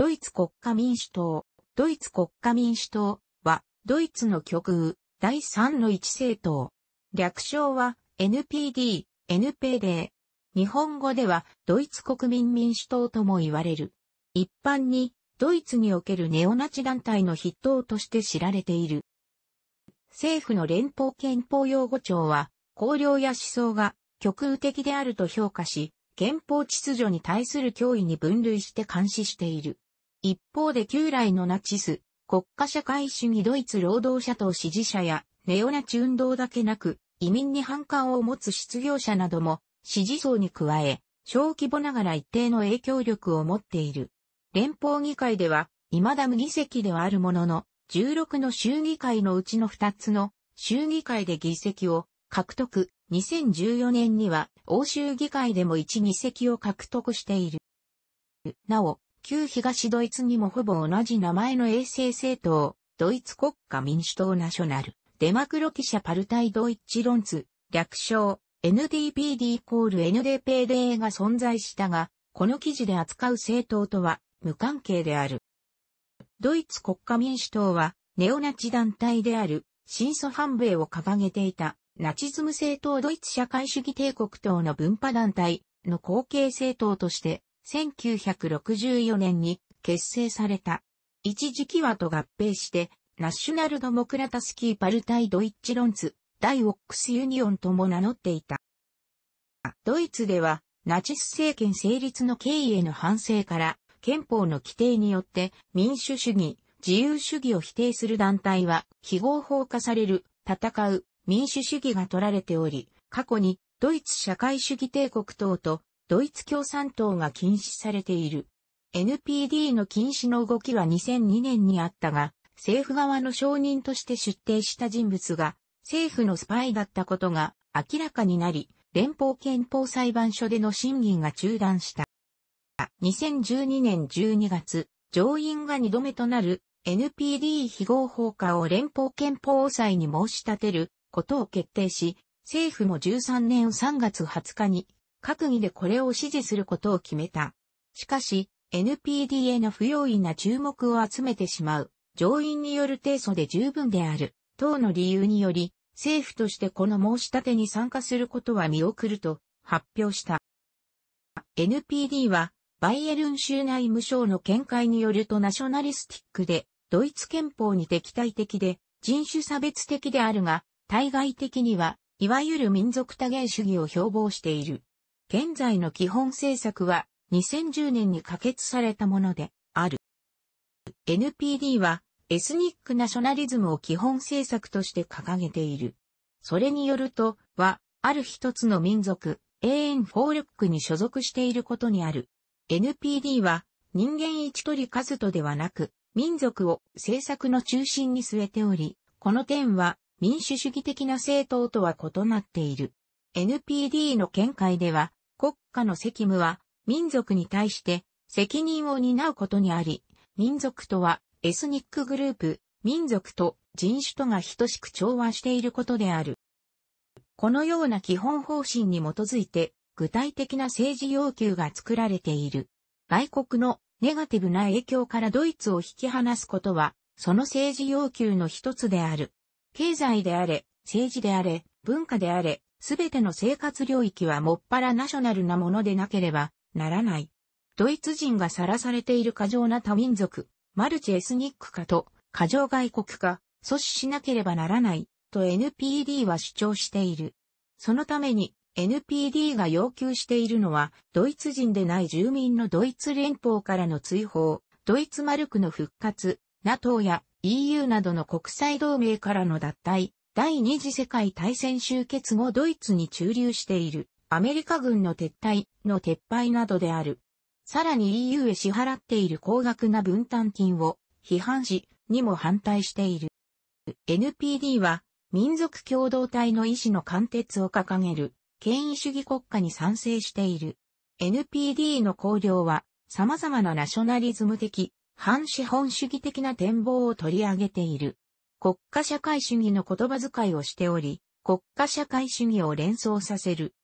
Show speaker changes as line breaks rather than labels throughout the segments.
ドイツ国家民主党、ドイツ国家民主党は、ドイツの極右、第3の一政党。略称は NPD、NPD。日本語ではドイツ国民民主党とも言われる。一般にドイツにおけるネオナチ団体の筆頭として知られている。政府の連邦憲法擁護庁は、綱領や思想が極右的であると評価し、憲法秩序に対する脅威に分類して監視している。一方で旧来のナチス、国家社会主義ドイツ労働者党支持者やネオナチ運動だけなく、移民に反感を持つ失業者なども支持層に加え、小規模ながら一定の影響力を持っている。連邦議会では、未だ無議席ではあるものの、16の衆議会のうちの2つの衆議会で議席を獲得、2014年には欧州議会でも1議席を獲得している。なお、旧東ドイツにもほぼ同じ名前の衛星政党、ドイツ国家民主党ナショナル、デマクロ記者パルタイドイッチロンツ、略称、NDPD イコール NDP d が存在したが、この記事で扱う政党とは無関係である。ドイツ国家民主党は、ネオナチ団体である、新素反米を掲げていた、ナチズム政党ドイツ社会主義帝国等の分派団体の後継政党として、1964年に結成された。一時期はと合併して、ナショナルドモクラタスキーパルタイドイッチロンツ、ダイオックスユニオンとも名乗っていた。ドイツでは、ナチス政権成立の経緯への反省から、憲法の規定によって民主主義、自由主義を否定する団体は、非合法化される、戦う、民主主義が取られており、過去にドイツ社会主義帝国等とドイツ共産党が禁止されている。NPD の禁止の動きは2002年にあったが、政府側の承認として出廷した人物が、政府のスパイだったことが明らかになり、連邦憲法裁判所での審議が中断した。2012年12月、上院が2度目となる NPD 非合法化を連邦憲法裁に申し立てることを決定し、政府も13年3月20日に閣議でこれを支持することを決めた。しかし、NPD への不用意な注目を集めてしまう、上院による提訴で十分である、等の理由により、政府としてこの申し立てに参加することは見送ると発表した。NPD は、バイエルン州内務省の見解によるとナショナリスティックで、ドイツ憲法に敵対的で、人種差別的であるが、対外的には、いわゆる民族多元主義を標榜している。現在の基本政策は2010年に可決されたものである。NPD はエスニックナショナリズムを基本政策として掲げている。それによると、は、ある一つの民族、永遠フォールックに所属していることにある。NPD は、人間一鳥り数とではなく、民族を政策の中心に据えており、この点は民主主義的な政党とは異なっている。NPD の見解では、国家の責務は、民族に対して責任を担うことにあり、民族とはエスニックグループ、民族と人種とが等しく調和していることである。このような基本方針に基づいて、具体的な政治要求が作られている。外国のネガティブな影響からドイツを引き離すことは、その政治要求の一つである。経済であれ、政治であれ、文化であれ、すべての生活領域はもっぱらナショナルなものでなければならない。ドイツ人がさらされている過剰な多民族、マルチエスニック化と過剰外国化、阻止しなければならない、と NPD は主張している。そのために NPD が要求しているのは、ドイツ人でない住民のドイツ連邦からの追放、ドイツマルクの復活、NATO や EU などの国際同盟からの脱退、第二次世界大戦終結後ドイツに駐留しているアメリカ軍の撤退の撤廃などである。さらに EU へ支払っている高額な分担金を批判し、にも反対している。NPD は民族共同体の意思の貫徹を掲げる権威主義国家に賛成している。NPD の綱領は様々なナショナリズム的、反資本主義的な展望を取り上げている。国家社会主義の言葉遣いをしており、国家社会主義を連想させる。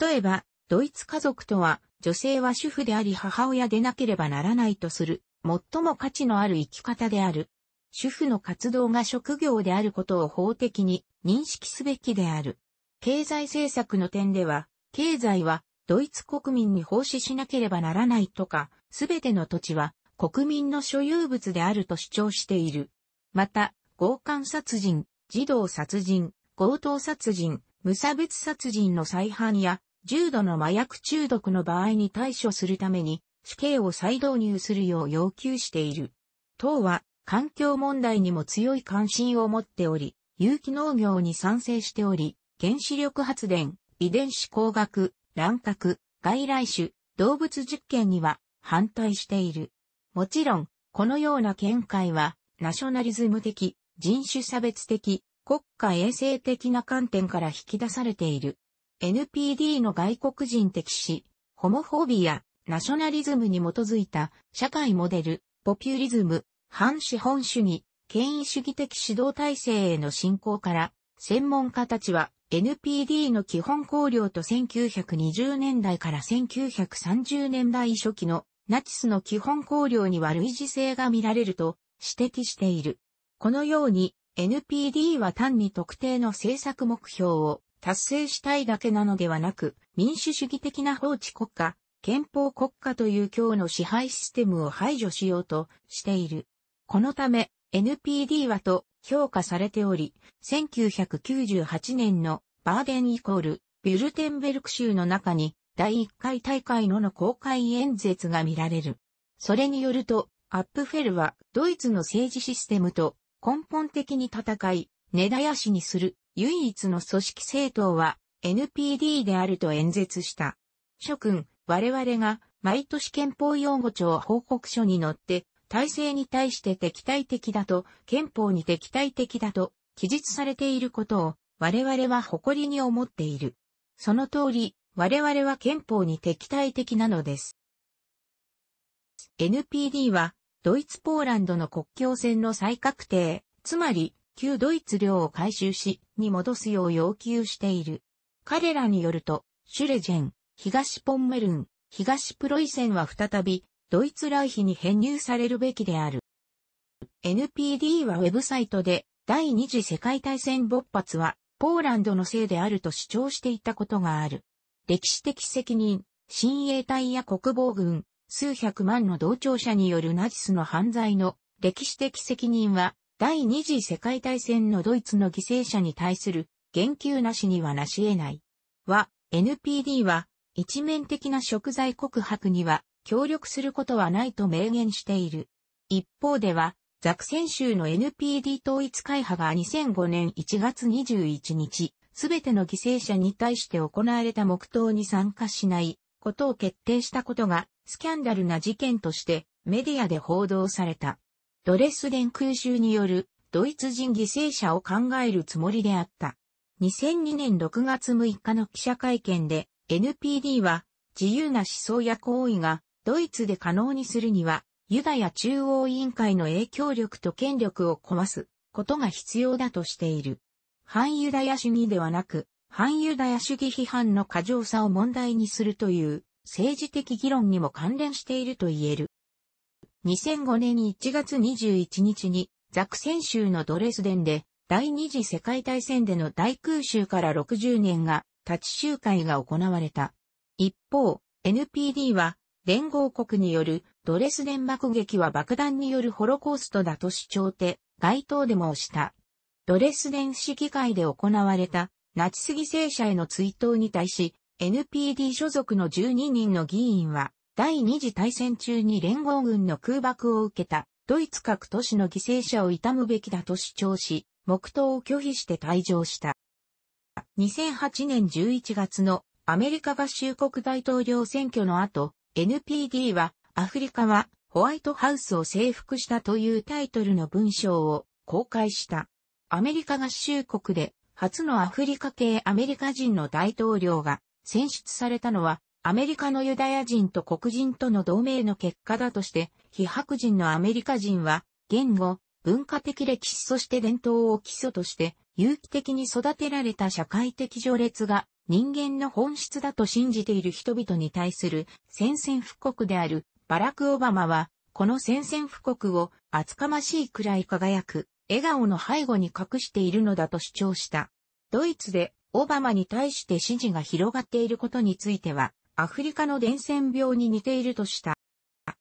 例えば、ドイツ家族とは、女性は主婦であり母親でなければならないとする、最も価値のある生き方である。主婦の活動が職業であることを法的に認識すべきである。経済政策の点では、経済はドイツ国民に奉仕しなければならないとか、すべての土地は国民の所有物であると主張している。また、強姦殺人、児童殺人、強盗殺人、無差別殺人の再犯や、重度の麻薬中毒の場合に対処するために、死刑を再導入するよう要求している。党は、環境問題にも強い関心を持っており、有機農業に賛成しており、原子力発電、遺伝子工学、乱獲、外来種、動物実験には反対している。もちろん、このような見解は、ナショナリズム的、人種差別的、国家衛生的な観点から引き出されている。NPD の外国人的視、ホモフォビア、ナショナリズムに基づいた社会モデル、ポピュリズム、反資本主義、権威主義的指導体制への進行から、専門家たちは NPD の基本考慮と1920年代から1930年代初期のナチスの基本考慮には類似性が見られると指摘している。このように NPD は単に特定の政策目標を達成したいだけなのではなく、民主主義的な法治国家、憲法国家という今日の支配システムを排除しようとしている。このため NPD はと評価されており、1998年のバーデンイコールビュルテンベルク州の中に第1回大会のの公開演説が見られる。それによると、アップフェルはドイツの政治システムと根本的に戦い、根絶やしにする唯一の組織政党は NPD であると演説した。諸君、我々が毎年憲法擁護庁報告書に載って体制に対して敵対的だと、憲法に敵対的だと、記述されていることを我々は誇りに思っている。その通り、我々は憲法に敵対的なのです。NPD はドイツ・ポーランドの国境線の再確定、つまり、旧ドイツ領を回収し、に戻すよう要求している。彼らによると、シュレジェン、東ポンメルン、東プロイセンは再び、ドイツ来費に編入されるべきである。NPD はウェブサイトで、第二次世界大戦勃発は、ポーランドのせいであると主張していたことがある。歴史的責任、親衛隊や国防軍、数百万の同調者によるナチスの犯罪の歴史的責任は、第二次世界大戦のドイツの犠牲者に対する言及なしにはなし得ない。は、NPD は、一面的な食材告白には協力することはないと明言している。一方では、ザクセン州の NPD 統一会派が2005年1月21日、すべての犠牲者に対して行われた黙祷に参加しないことを決定したことがスキャンダルな事件としてメディアで報道された。ドレスデン空襲によるドイツ人犠牲者を考えるつもりであった。2002年6月6日の記者会見で NPD は自由な思想や行為がドイツで可能にするにはユダヤ中央委員会の影響力と権力を壊すことが必要だとしている。反ユダヤ主義ではなく、反ユダヤ主義批判の過剰さを問題にするという政治的議論にも関連していると言える。2005年1月21日にザクセン州のドレスデンで第二次世界大戦での大空襲から60年が立ち集会が行われた。一方、NPD は連合国によるドレスデン爆撃は爆弾によるホロコーストだと主張て街頭デモをした。ドレスデン市議会で行われたナチス犠牲者への追悼に対し NPD 所属の12人の議員は、第二次大戦中に連合軍の空爆を受けた、ドイツ各都市の犠牲者を悼むべきだと主張し、黙祷を拒否して退場した。2008年11月のアメリカ合衆国大統領選挙の後、NPD は、アフリカはホワイトハウスを征服したというタイトルの文章を公開した。アメリカ合衆国で初のアフリカ系アメリカ人の大統領が選出されたのは、アメリカのユダヤ人と黒人との同盟の結果だとして、非白人のアメリカ人は、言語、文化的歴史そして伝統を基礎として、有機的に育てられた社会的序列が人間の本質だと信じている人々に対する宣戦布告であるバラク・オバマは、この宣戦布告を厚かましいくらい輝く笑顔の背後に隠しているのだと主張した。ドイツでオバマに対して支持が広がっていることについては、アフリカの伝染病に似ているとした。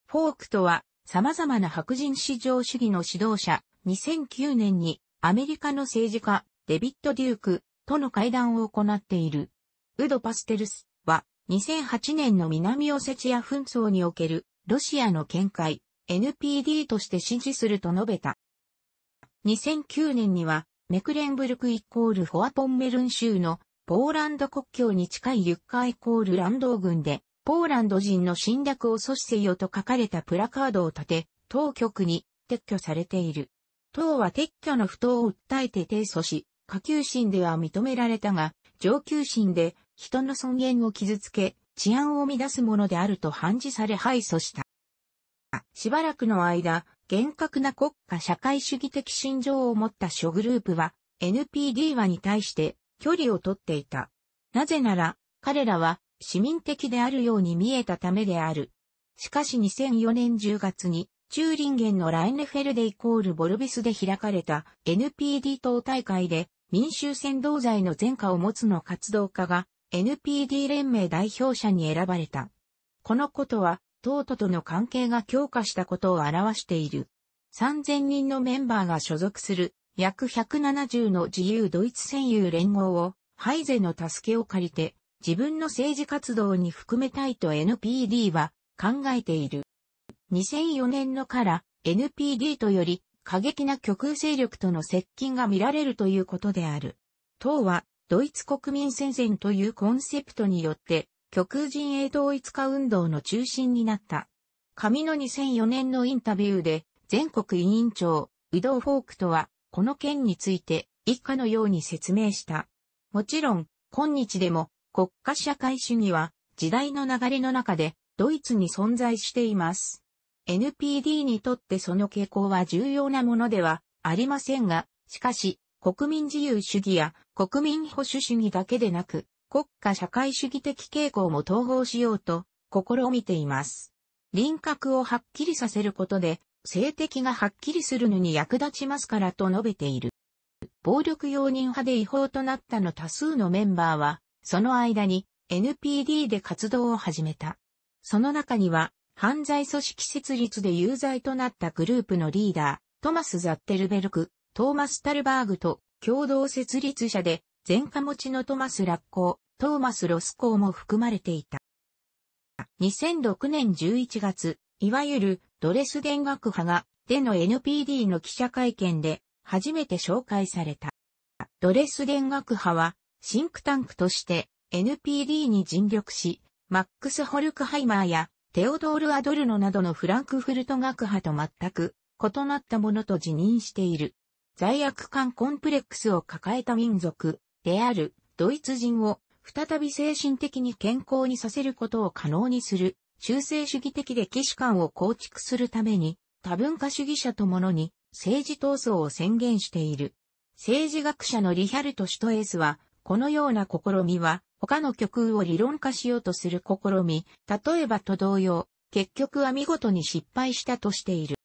フォークとは、様々な白人至上主義の指導者、2009年にアメリカの政治家、デビッド・デュークとの会談を行っている。ウド・パステルスは、2008年の南オセチア紛争におけるロシアの見解、NPD として支持すると述べた。2009年にはメクレンブルクイコールフォアポンメルン州のポーランド国境に近いユッカイコールランド軍で、ポーランド人の侵略を阻止せよと書かれたプラカードを立て、当局に撤去されている。党は撤去の不当を訴えて提訴し、下級審では認められたが、上級審で人の尊厳を傷つけ、治安を乱すものであると判事され敗訴した。しばらくの間、厳格な国家社会主義的心情を持った諸グループは NPD はに対して距離をとっていた。なぜなら彼らは市民的であるように見えたためである。しかし2004年10月にチューリンゲンのライネフェルデイコールボルビスで開かれた NPD 党大会で民衆扇動罪の前科を持つの活動家が NPD 連盟代表者に選ばれた。このことは党ととの関係が強化したことを表している。3000人のメンバーが所属する約170の自由ドイツ占有連合をハイゼの助けを借りて自分の政治活動に含めたいと NPD は考えている。2004年のから NPD とより過激な極右勢力との接近が見られるということである。党はドイツ国民戦線というコンセプトによって極右陣営統一化運動の中心になった。紙の2004年のインタビューで、全国委員長、ウドー・フォークとは、この件について、以下のように説明した。もちろん、今日でも、国家社会主義は、時代の流れの中で、ドイツに存在しています。NPD にとってその傾向は重要なものではありませんが、しかし、国民自由主義や国民保守主義だけでなく、国家社会主義的傾向も統合しようと試みています。輪郭をはっきりさせることで、性的がはっきりするのに役立ちますからと述べている。暴力容認派で違法となったの多数のメンバーは、その間に NPD で活動を始めた。その中には、犯罪組織設立で有罪となったグループのリーダー、トマス・ザッテルベルク、トーマス・タルバーグと共同設立者で前科持ちのトマス・ラッコー、トーマス・ロスコーも含まれていた。2006年11月、いわゆるドレスデン学派が、での NPD の記者会見で、初めて紹介された。ドレスデン学派は、シンクタンクとして NPD に尽力し、マックス・ホルクハイマーやテオドール・アドルノなどのフランクフルト学派と全く異なったものと自認している。罪悪感コンプレックスを抱えた民族、であるドイツ人を再び精神的に健康にさせることを可能にする、中性主義的歴史観を構築するために、多文化主義者とものに政治闘争を宣言している。政治学者のリヒャルト・シュトエースは、このような試みは、他の極右を理論化しようとする試み、例えばと同様、結局は見事に失敗したとしている。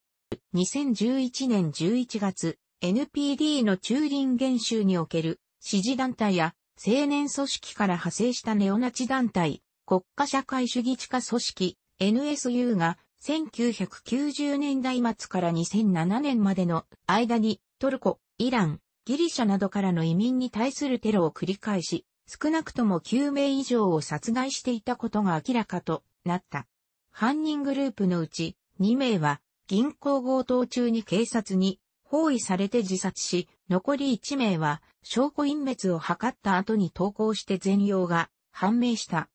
2011年11月、NPD のチューリン州における支持団体や青年組織から派生したネオナチ団体、国家社会主義地下組織 NSU が1990年代末から2007年までの間にトルコ、イラン、ギリシャなどからの移民に対するテロを繰り返し、少なくとも9名以上を殺害していたことが明らかとなった。犯人グループのうち2名は銀行強盗中に警察に包囲されて自殺し、残り1名は証拠隠滅を図った後に投稿して全容が判明した。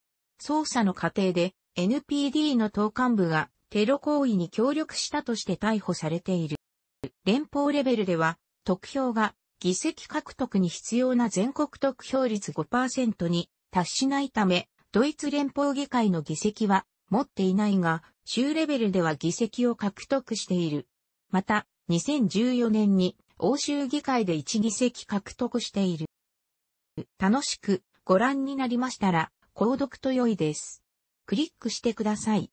捜査の過程で NPD の党幹部がテロ行為に協力したとして逮捕されている。連邦レベルでは、得票が議席獲得に必要な全国得票率5%に達しないため、ドイツ連邦議会の議席は持っていないが、州レベルでは議席を獲得している。また、2014年に欧州議会で1議席獲得している。楽しくご覧になりましたら、購読と良いです。クリックしてください。